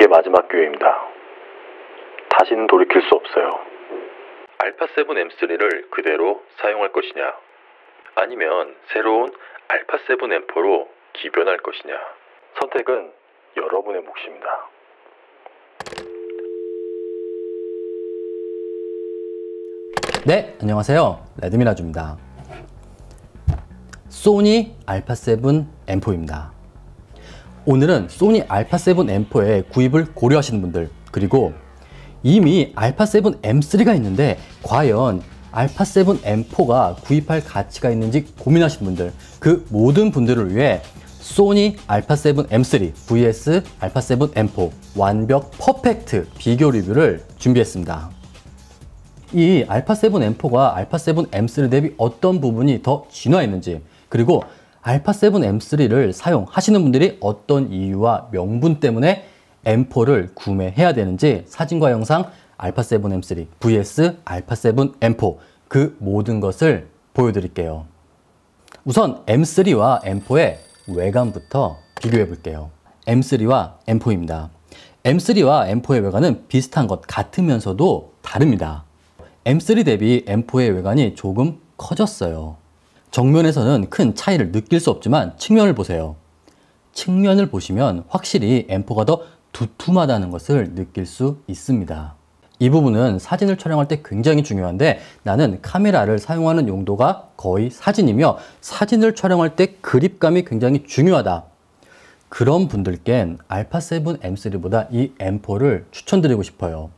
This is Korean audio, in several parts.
이게 마지막 기회입니다. 다시는 돌이킬 수 없어요. 알파7 M3를 그대로 사용할 것이냐, 아니면 새로운 알파7 M4로 기변할 것이냐. 선택은 여러분의 몫입니다. 네, 안녕하세요. 레드미라주입니다. 소니 알파7 M4입니다. 오늘은 소니 알파7 M4의 구입을 고려하시는 분들 그리고 이미 알파7 M3가 있는데 과연 알파7 M4가 구입할 가치가 있는지 고민하시는 분들 그 모든 분들을 위해 소니 알파7 M3 vs 알파7 M4 완벽 퍼펙트 비교 리뷰를 준비했습니다. 이 알파7 M4가 알파7 M3 대비 어떤 부분이 더 진화했는지 그리고 알파7 M3를 사용하시는 분들이 어떤 이유와 명분 때문에 M4를 구매해야 되는지 사진과 영상 알파7 M3 vs 알파7 M4 그 모든 것을 보여드릴게요. 우선 M3와 M4의 외관부터 비교해 볼게요. M3와 M4입니다. M3와 M4의 외관은 비슷한 것 같으면서도 다릅니다. M3 대비 M4의 외관이 조금 커졌어요. 정면에서는 큰 차이를 느낄 수 없지만 측면을 보세요. 측면을 보시면 확실히 M4가 더 두툼하다는 것을 느낄 수 있습니다. 이 부분은 사진을 촬영할 때 굉장히 중요한데 나는 카메라를 사용하는 용도가 거의 사진이며 사진을 촬영할 때 그립감이 굉장히 중요하다. 그런 분들께 알파7 M3보다 이 M4를 추천드리고 싶어요.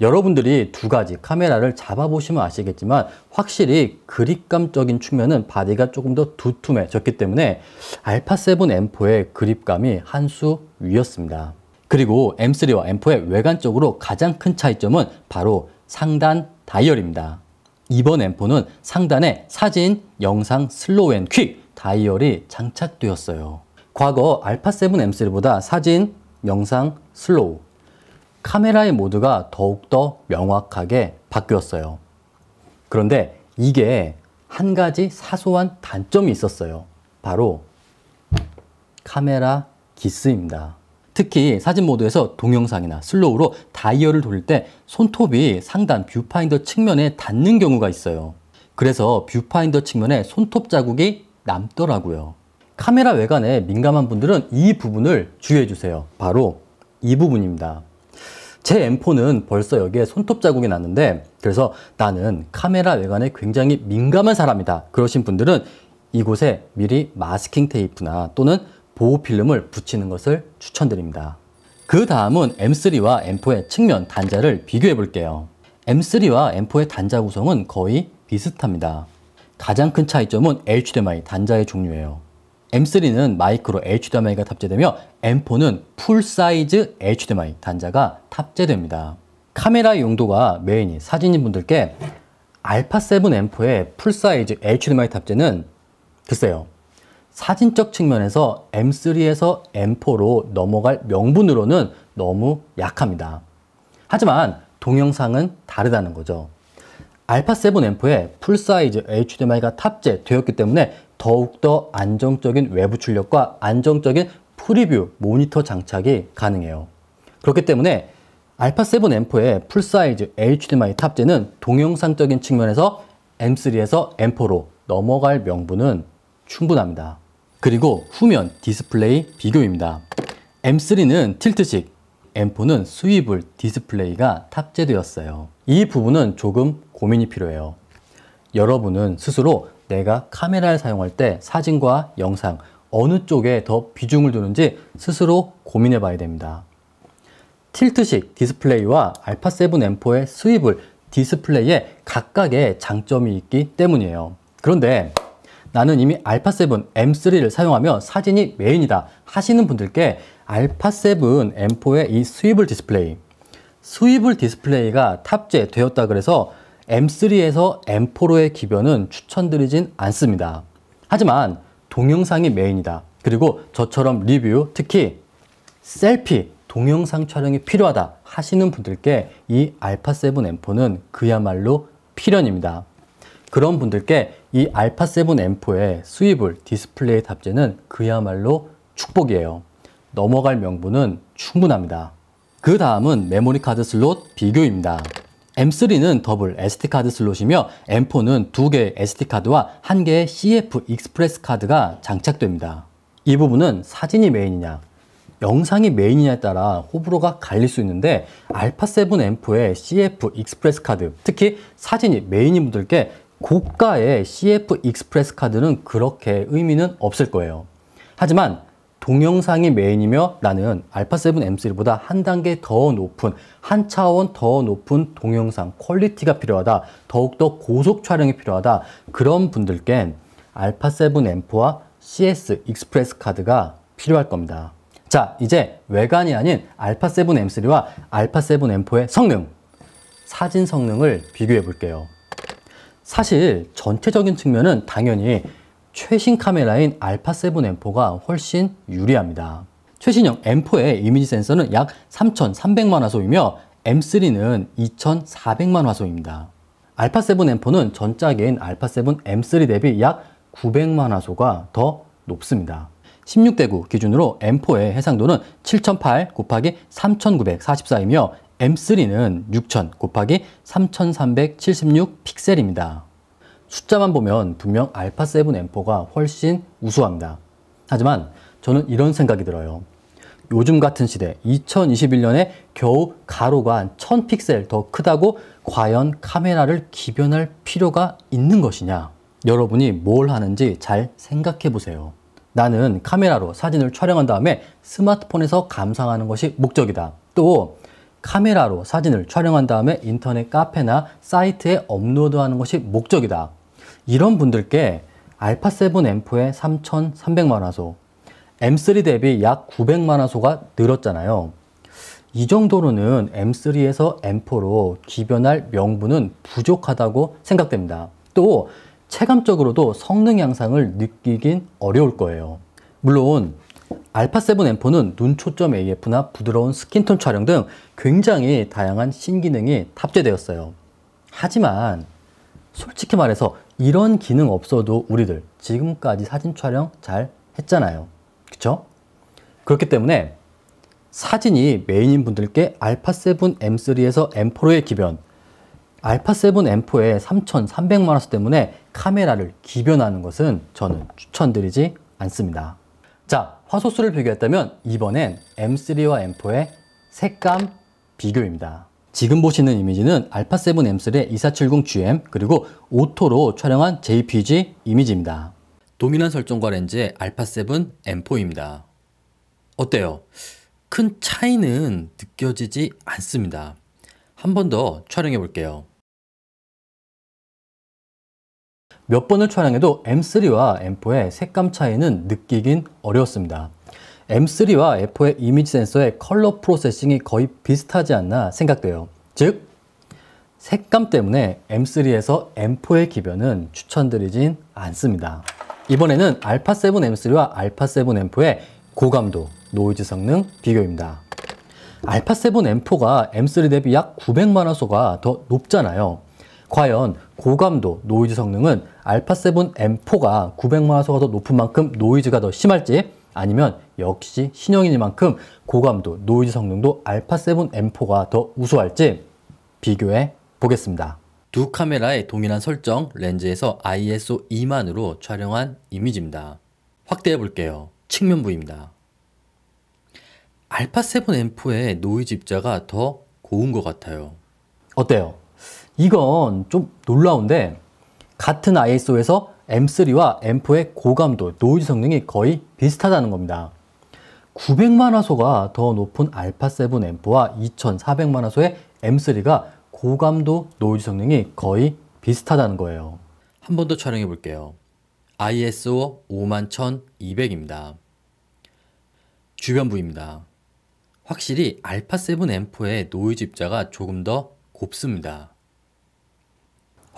여러분들이 두 가지 카메라를 잡아보시면 아시겠지만 확실히 그립감적인 측면은 바디가 조금 더 두툼해졌기 때문에 알파7 M4의 그립감이 한 수 위였습니다. 그리고 M3와 M4의 외관적으로 가장 큰 차이점은 바로 상단 다이얼입니다. 이번 M4는 상단에 사진, 영상, 슬로우 앤 퀵 다이얼이 장착되었어요. 과거 알파7 M3보다 사진, 영상, 슬로우 카메라의 모드가 더욱더 명확하게 바뀌었어요. 그런데 이게 한 가지 사소한 단점이 있었어요. 바로 카메라 기스입니다. 특히 사진 모드에서 동영상이나 슬로우로 다이얼을 돌릴 때 손톱이 상단 뷰파인더 측면에 닿는 경우가 있어요. 그래서 뷰파인더 측면에 손톱 자국이 남더라고요. 카메라 외관에 민감한 분들은 이 부분을 주의해 주세요. 바로 이 부분입니다. 제 M4는 벌써 여기에 손톱 자국이 났는데 그래서 나는 카메라 외관에 굉장히 민감한 사람이다 그러신 분들은 이곳에 미리 마스킹 테이프나 또는 보호 필름을 붙이는 것을 추천드립니다. 그 다음은 M3와 M4의 측면 단자를 비교해 볼게요. M3와 M4의 단자 구성은 거의 비슷합니다. 가장 큰 차이점은 HDMI 단자의 종류예요. M3는 마이크로 HDMI가 탑재되며 M4는 풀사이즈 HDMI 단자가 탑재됩니다. 카메라 용도가 메인이 사진인 분들께 알파7 M4의 풀사이즈 HDMI 탑재는 글쎄요. 사진적 측면에서 M3에서 M4로 넘어갈 명분으로는 너무 약합니다. 하지만 동영상은 다르다는 거죠. 알파7 앰프에 풀사이즈 HDMI가 탑재되었기 때문에 더욱더 안정적인 외부 출력과 안정적인 프리뷰 모니터 장착이 가능해요. 그렇기 때문에 알파7 앰프의 풀사이즈 HDMI 탑재는 동영상적인 측면에서 M3에서 M4로 넘어갈 명분은 충분합니다. 그리고 후면 디스플레이 비교입니다. M3는 틸트식, M4는 스위블 디스플레이가 탑재되었어요. 이 부분은 조금 고민이 필요해요. 여러분은 스스로 내가 카메라를 사용할 때 사진과 영상 어느 쪽에 더 비중을 두는지 스스로 고민해 봐야 됩니다. 틸트식 디스플레이와 알파7M4의 스윕을 디스플레이에 각각의 장점이 있기 때문이에요. 그런데 나는 이미 알파7 M3를 사용하며 사진이 메인이다 하시는 분들께 알파7 M4의 이 스윕을 디스플레이 스윕을 디스플레이가 탑재되었다 그래서 M3에서 M4로의 기변은 추천드리진 않습니다. 하지만 동영상이 메인이다. 그리고 저처럼 리뷰, 특히 셀피, 동영상 촬영이 필요하다 하시는 분들께 이 알파7 M4는 그야말로 필연입니다. 그런 분들께 이 알파7 M4의 수입을 디스플레이 탑재는 그야말로 축복이에요. 넘어갈 명분은 충분합니다. 그 다음은 메모리 카드 슬롯 비교입니다. M3는 더블 SD카드 슬롯이며 M4는 두개의 SD카드와 한개의 CF 익스프레스 카드가 장착됩니다. 이 부분은 사진이 메인이냐 영상이 메인이냐에 따라 호불호가 갈릴 수 있는데 알파7 M4의 CF 익스프레스 카드 특히 사진이 메인인 분들께 고가의 CF 익스프레스 카드는 그렇게 의미는 없을 거예요. 하지만 동영상이 메인이며 나는 알파7M3보다 한 단계 더 높은, 한 차원 더 높은 동영상 퀄리티가 필요하다. 더욱더 고속 촬영이 필요하다. 그런 분들께 알파7M4와 CS 익스프레스 카드가 필요할 겁니다. 자, 이제 외관이 아닌 알파7M3와 알파7M4의 성능, 사진 성능을 비교해 볼게요. 사실 전체적인 측면은 당연히 최신 카메라인 알파7 M4가 훨씬 유리합니다. 최신형 M4의 이미지 센서는 약 3,300만 화소이며 M3는 2,400만 화소입니다. 알파7 M4는 전작인 알파7 M3 대비 약 900만 화소가 더 높습니다. 1 6대9 기준으로 M4의 해상도는 7,008 곱하기 3,944이며 M3는 6,000 곱하기 3,376 픽셀입니다. 숫자만 보면 분명 알파7M4가 훨씬 우수합니다. 하지만 저는 이런 생각이 들어요. 요즘 같은 시대 2021년에 겨우 가로가 1000픽셀 더 크다고 과연 카메라를 기변할 필요가 있는 것이냐 여러분이 뭘 하는지 잘 생각해 보세요 나는 카메라로 사진을 촬영한 다음에 스마트폰에서 감상하는 것이 목적이다 또 카메라로 사진을 촬영한 다음에 인터넷 카페나 사이트에 업로드하는 것이 목적이다 이런 분들께 알파7 m 4의 3,300만화소, M3 대비 약 900만화소가 늘었잖아요. 이 정도로는 M3에서 M4로 기변할 명분은 부족하다고 생각됩니다. 또 체감적으로도 성능 향상을 느끼긴 어려울 거예요. 물론 알파7 M4는 눈초점 AF나 부드러운 스킨톤 촬영 등 굉장히 다양한 신기능이 탑재되었어요. 하지만 솔직히 말해서 이런 기능 없어도 우리들 지금까지 사진 촬영 잘 했잖아요. 그쵸? 그렇기 때문에 사진이 메인인 분들께 알파7 M3에서 M4의 기변 알파7 m 4의 3,300만원수 때문에 카메라를 기변하는 것은 저는 추천드리지 않습니다. 자, 화소수를 비교했다면 이번엔 M3와 M4의 색감 비교입니다. 지금 보시는 이미지는 알파7M3의 2470GM 그리고 오토로 촬영한 JPG 이미지입니다. 동일한 설정과 렌즈의 알파7 M4입니다. 어때요? 큰 차이는 느껴지지 않습니다. 한 번 더 촬영해 볼게요. 몇 번을 촬영해도 M3와 M4의 색감 차이는 느끼긴 어려웠습니다. M3와 F4의 이미지 센서의 컬러 프로세싱이 거의 비슷하지 않나 생각돼요. 즉, 색감 때문에 M3에서 M4의 기변은 추천드리진 않습니다. 이번에는 알파7 M3와 알파7 M4의 고감도, 노이즈 성능 비교입니다. 알파7 M4가 M3 대비 약9 0 0만화 소가 더 높잖아요. 과연 고감도 노이즈 성능은 알파7 M4가 9 0 0만화 소가 더 높은 만큼 노이즈가 더 심할지 아니면 역시 신형인 만큼 고감도, 노이즈 성능도 알파7 M4가 더 우수할지 비교해 보겠습니다. 두 카메라의 동일한 설정 렌즈에서 ISO 2만으로 촬영한 이미지입니다. 확대해 볼게요. 측면부입니다. 알파7 M4의 노이즈 입자가 더 고운 것 같아요. 어때요? 이건 좀 놀라운데 같은 ISO에서 M3와 M4의 고감도, 노이즈 성능이 거의 비슷하다는 겁니다. 900만 화소가 더 높은 알파7 M4와 2400만 화소의 M3가 고감도 노이즈 성능이 거의 비슷하다는 거예요. 한 번 더 촬영해 볼게요. ISO 51200입니다. 주변부입니다. 확실히 알파7 M4의 노이즈 입자가 조금 더 곱습니다.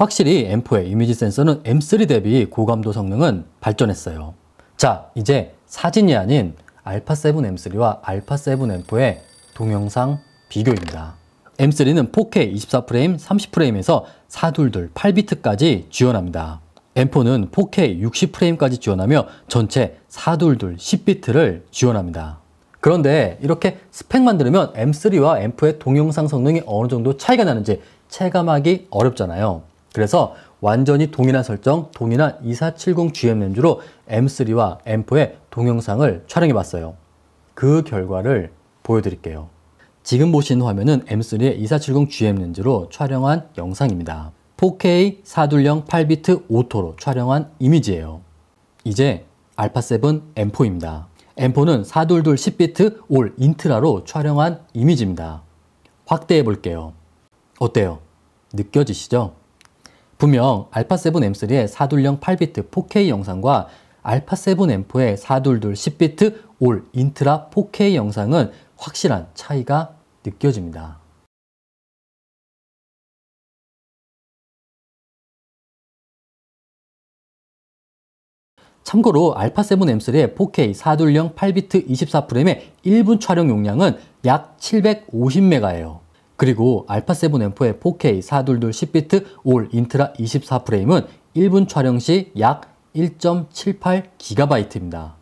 확실히 M4의 이미지 센서는 M3 대비 고감도 성능은 발전했어요. 자, 이제 사진이 아닌 알파7 M3와 알파7 M4의 동영상 비교입니다. M3는 4K 24프레임, 30프레임에서 422 8비트까지 지원합니다. M4는 4K 60프레임까지 지원하며 전체 422 10비트를 지원합니다. 그런데 이렇게 스펙만 들으면 M3와 M4의 동영상 성능이 어느 정도 차이가 나는지 체감하기 어렵잖아요. 그래서 완전히 동일한 설정, 동일한 2470GM 렌즈로 M3와 M4의 동영상을 촬영해 봤어요. 그 결과를 보여드릴게요. 지금 보시는 화면은 M3의 2470GM 렌즈로 촬영한 영상입니다. 4K 4 2 0 8비트 오토로 촬영한 이미지예요. 이제 알파7 M4입니다. M4는 422 10비트 올 인트라로 촬영한 이미지입니다. 확대해 볼게요. 어때요? 느껴지시죠? 분명 알파7M3의 4둘령 8비트 4K 영상과 알파7M4의 4 2 10비트 올 인트라 4K 영상은 확실한 차이가 느껴집니다. 참고로 알파7M3의 4K 4둘령 8비트 24프레임의 1분 촬영 용량은 약 750메가예요. 그리고 알파7 M4의 4K 422 10비트 올 인트라 24프레임은 1분 촬영 시 약 1.78GB입니다.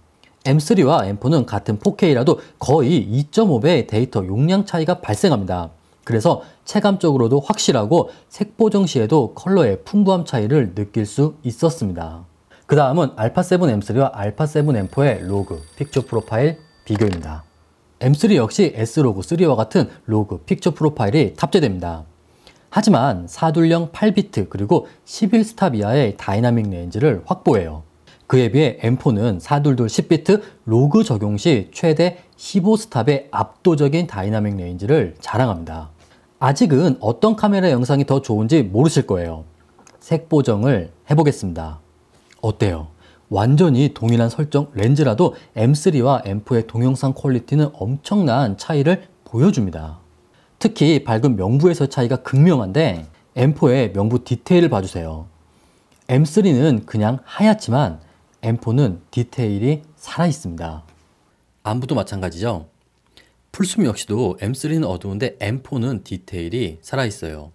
M3와 M4는 같은 4K라도 거의 2.5배의 데이터 용량 차이가 발생합니다. 그래서 체감적으로도 확실하고 색보정 시에도 컬러의 풍부함 차이를 느낄 수 있었습니다. 그 다음은 알파7 M3와 알파7 M4의 로그, 픽처 프로파일 비교입니다. M3 역시 S로그 3와 같은 로그 픽처 프로파일이 탑재됩니다. 하지만 420 8비트 그리고 11스탑 이하의 다이나믹 레인지를 확보해요. 그에 비해 M4는 422 10비트 로그 적용 시 최대 15스탑의 압도적인 다이나믹 레인지를 자랑합니다. 아직은 어떤 카메라 영상이 더 좋은지 모르실 거예요. 색 보정을 해보겠습니다. 어때요? 완전히 동일한 설정 렌즈라도 M3와 M4의 동영상 퀄리티는 엄청난 차이를 보여줍니다. 특히 밝은 명부에서 차이가 극명한데 M4의 명부 디테일을 봐주세요. M3는 그냥 하얗지만 M4는 디테일이 살아있습니다. 안부도 마찬가지죠. 풀숲 역시도 M3는 어두운데 M4는 디테일이 살아있어요.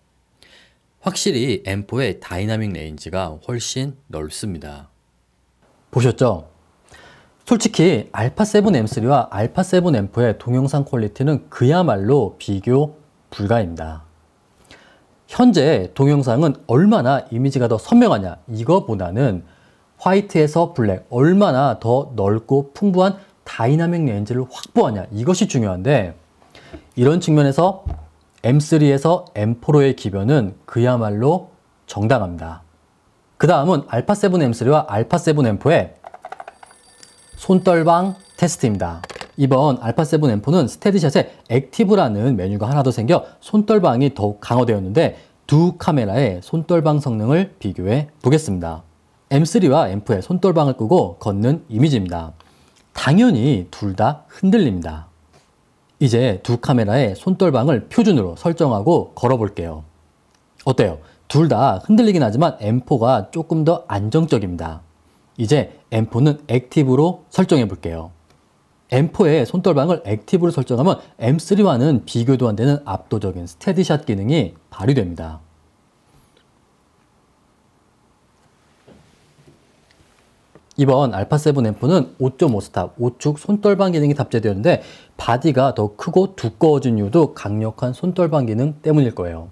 확실히 M4의 다이나믹 레인지가 훨씬 넓습니다. 보셨죠? 솔직히 알파7M3와 알파7M4의 동영상 퀄리티는 그야말로 비교 불가입니다. 현재 동영상은 얼마나 이미지가 더 선명하냐 이거보다는 화이트에서 블랙 얼마나 더 넓고 풍부한 다이나믹 렌즈를 확보하냐 이것이 중요한데 이런 측면에서 M3에서 M4로의 기변은 그야말로 정당합니다. 그 다음은 알파7M3와 알파7M4의 손떨방 테스트입니다. 이번 알파7M4는 스테디샷에 액티브라는 메뉴가 하나 더 생겨 손떨방이 더욱 강화되었는데 두 카메라의 손떨방 성능을 비교해 보겠습니다. M3와 M4의 손떨방을 끄고 걷는 이미지입니다. 당연히 둘 다 흔들립니다. 이제 두 카메라의 손떨방을 표준으로 설정하고 걸어볼게요. 어때요? 둘다 흔들리긴 하지만 M4가 조금 더 안정적입니다. 이제 M4는 액티브로 설정해 볼게요. M4의 손떨방을 액티브로 설정하면 M3와는 비교도 안 되는 압도적인 스테디샷 기능이 발휘됩니다. 이번 알파7 M4는 5.5 스탑, 5축 손떨방 기능이 탑재되었는데 바디가 더 크고 두꺼워진 이유도 강력한 손떨방 기능 때문일 거예요.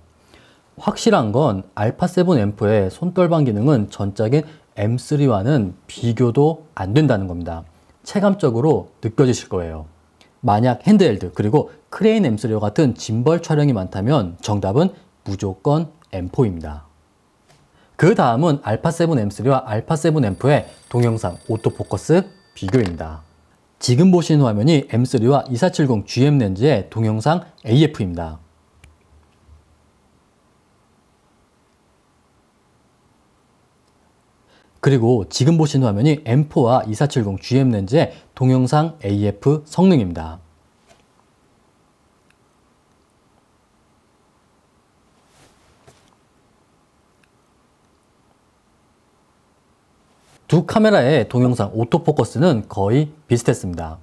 확실한 건 알파7 앰프의 손떨방 기능은 전작인 M3와는 비교도 안 된다는 겁니다. 체감적으로 느껴지실 거예요. 만약 핸드헬드 그리고 크레인 M3와 같은 짐벌 촬영이 많다면 정답은 무조건 M4입니다. 그 다음은 알파7 M3와 알파7 앰프의 동영상 오토포커스 비교입니다. 지금 보시는 화면이 M3와 2470 GM 렌즈의 동영상 AF입니다. 그리고 지금 보시는 화면이 M4와 2470 GM 렌즈의 동영상 AF 성능입니다. 두 카메라의 동영상 오토포커스는 거의 비슷했습니다.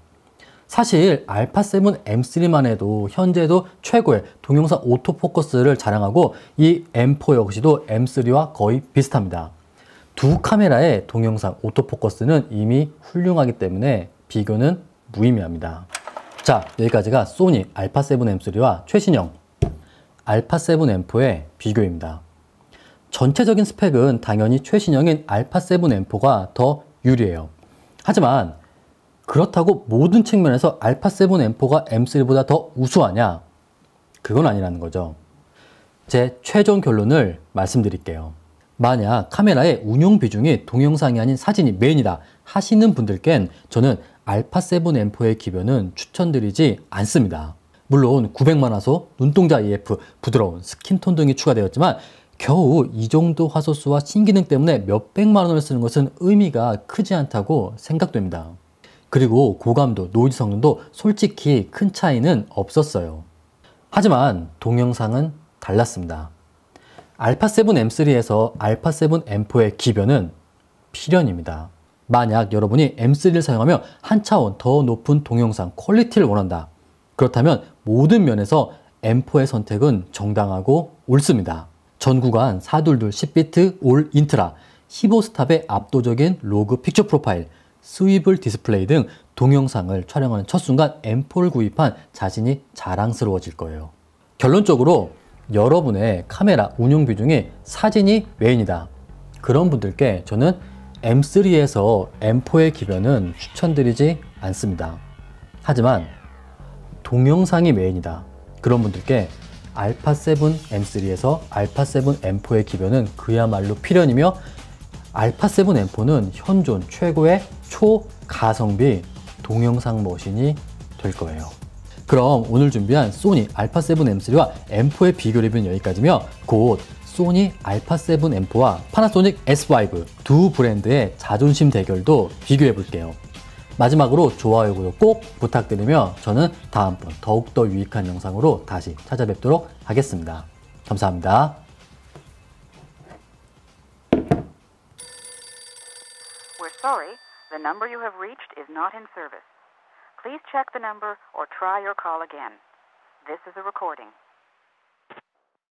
사실 알파7 M3만 해도 현재도 최고의 동영상 오토포커스를 자랑하고 이 M4 역시도 M3와 거의 비슷합니다. 두 카메라의 동영상 오토포커스는 이미 훌륭하기 때문에 비교는 무의미합니다. 자, 여기까지가 소니 알파7 M3와 최신형 알파7 M4의 비교입니다. 전체적인 스펙은 당연히 최신형인 알파7 M4가 더 유리해요. 하지만 그렇다고 모든 측면에서 알파7 M4가 M3보다 더 우수하냐? 그건 아니라는 거죠. 제 최종 결론을 말씀드릴게요. 만약 카메라의 운용 비중이 동영상이 아닌 사진이 메인이다 하시는 분들께는 저는 알파7 M4의 기변은 추천드리지 않습니다. 물론 900만 화소, 눈동자 EF, 부드러운 스킨톤 등이 추가되었지만 겨우 이 정도 화소수와 신기능 때문에 몇백만 원을 쓰는 것은 의미가 크지 않다고 생각됩니다. 그리고 고감도, 노이즈 성능도 솔직히 큰 차이는 없었어요. 하지만 동영상은 달랐습니다. 알파7M3에서 알파7M4의 기변은 필연입니다. 만약 여러분이 M3를 사용하며 한 차원 더 높은 동영상 퀄리티를 원한다. 그렇다면 모든 면에서 M4의 선택은 정당하고 옳습니다. 전구간 422 10비트 올 인트라, 15스탑의 압도적인 로그 픽처 프로파일, 스위블 디스플레이 등 동영상을 촬영하는 첫 순간 M4를 구입한 자신이 자랑스러워질 거예요. 결론적으로 여러분의 카메라 운용 비중이 사진이 메인이다. 그런 분들께 저는 M3에서 M4의 기변은 추천드리지 않습니다. 하지만 동영상이 메인이다. 그런 분들께 알파7 M3에서 알파7 M4의 기변은 그야말로 필연이며 알파7 M4는 현존 최고의 초가성비 동영상 머신이 될 거예요. 그럼 오늘 준비한 소니 알파7M3와 M4의 비교 리뷰는 여기까지며 곧 소니 알파7 M4와 파나소닉 S5 두 브랜드의 자존심 대결도 비교해 볼게요. 마지막으로 좋아요 구독 꼭 부탁드리며 저는 다음번 더욱더 유익한 영상으로 다시 찾아뵙도록 하겠습니다. 감사합니다. Sorry, the number you have reached is not in service. Please check the number or try your call again. This is a recording.